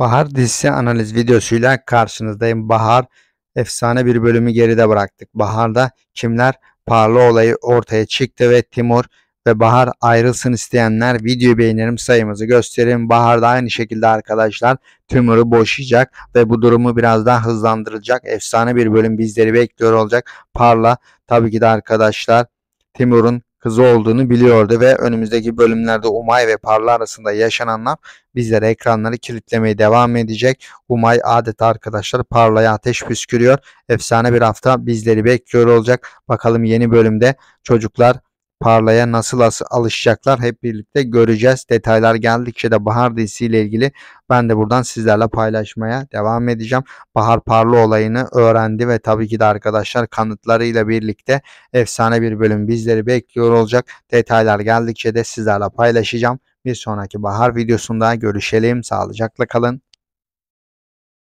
Bahar dizisi analiz videosuyla karşınızdayım. Bahar efsane bir bölümü geride bıraktık. Bahar'da kimler parla olayı ortaya çıktı ve Timur ve Bahar ayrılsın isteyenler video beğenirim sayımızı gösterin. Bahar da aynı şekilde arkadaşlar tümörü boşayacak ve bu durumu biraz daha hızlandırılacak. Efsane bir bölüm bizleri bekliyor olacak. Parla tabii ki de arkadaşlar Timur'un kızı olduğunu biliyordu ve önümüzdeki bölümlerde Umay ve Parla arasında yaşananlar bizlere ekranları kilitlemeye devam edecek. Umay adeta arkadaşlar Parla'ya ateş püskürüyor. Efsane bir hafta bizleri bekliyor olacak. Bakalım yeni bölümde çocuklar parlaya nasıl alışacaklar hep birlikte göreceğiz. Detaylar geldikçe de bahar dizisiyle ilgili ben de buradan sizlerle paylaşmaya devam edeceğim. Bahar Parlı olayını öğrendi ve tabii ki de arkadaşlar kanıtlarıyla birlikte efsane bir bölüm bizleri bekliyor olacak. Detaylar geldikçe de sizlerle paylaşacağım. Bir sonraki bahar videosunda görüşelim. Sağlıcakla kalın.